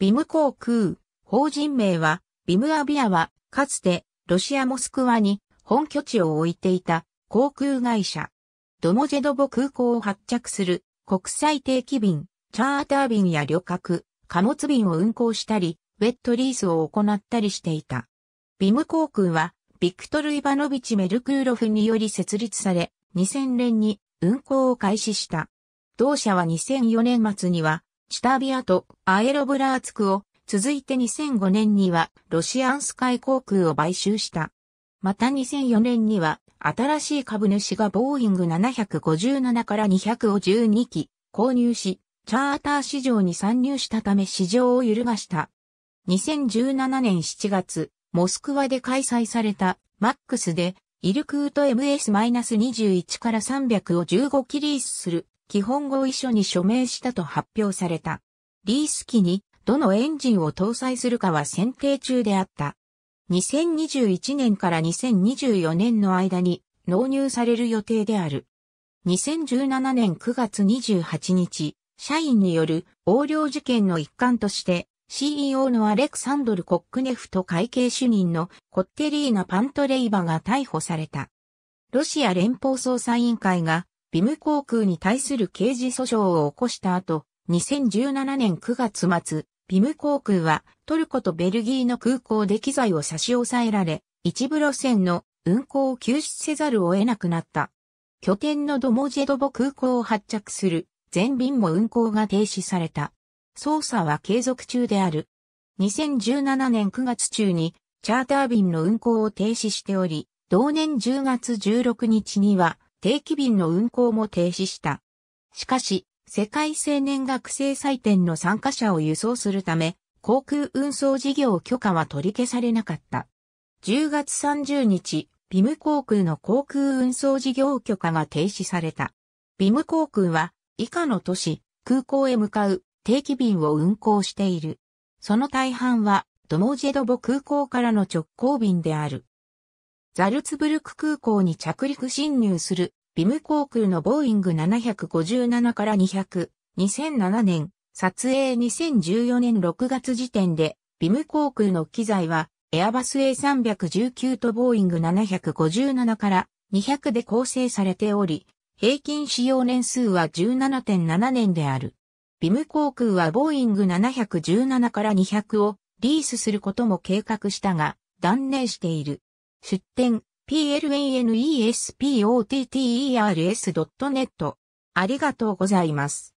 ビム航空、法人名は、ビムアビアは、かつて、ロシア・モスクワに本拠地を置いていた航空会社。ドモジェドボ空港を発着する国際定期便、チャーター便や旅客、貨物便を運航したり、ウェットリースを行ったりしていた。ビム航空は、ビクトル・イバノビチ・メルクーロフにより設立され、2000年に運航を開始した。同社は2004年末には、チタビアとアエロブラーツクを、続いて2005年にはロシアンスカイ航空を買収した。また2004年には新しい株主がボーイング757から200を12機購入し、チャーター市場に参入したため市場を揺るがした。2017年7月、モスクワで開催されたマックスでイルクート MS-21 から300を15機リースする基本合意書に署名したと発表された。リース機にどのエンジンを搭載するかは選定中であった。2021年から2024年の間に納入される予定である。2017年9月28日、社員による横領事件の一環として CEO のアレクサンドル・コックネフと会計主任のコッテリーナ・パントレイバが逮捕された。ロシア連邦捜査委員会がビム航空に対する刑事訴訟を起こした後、2017年9月末、ビム航空はトルコとベルギーの空港で機材を差し押さえられ、一部路線の運航を休止せざるを得なくなった。拠点のドモジェドボ空港を発着する全便も運航が停止された。捜査は継続中である。2017年9月中にチャーター便の運航を停止しており、同年10月16日には定期便の運行も停止した。しかし、世界青年学生祭典の参加者を輸送するため、航空運送事業許可は取り消されなかった。10月30日、ビム航空の航空運送事業許可が停止された。ビム航空は以下の都市、空港へ向かう定期便を運航している。その大半はドモジェドボ空港からの直行便である。ザルツブルク空港に着陸侵入する、ビム航空のボーイング757から200、2007年、撮影2014年6月時点で、ビム航空の機材は、エアバス A319 とボーイング757から200で構成されており、平均使用年数は17.7年である。ビム航空はボーイング717から200をリースすることも計画したが、断念している。出展、plnespotter's.net a。ありがとうございます。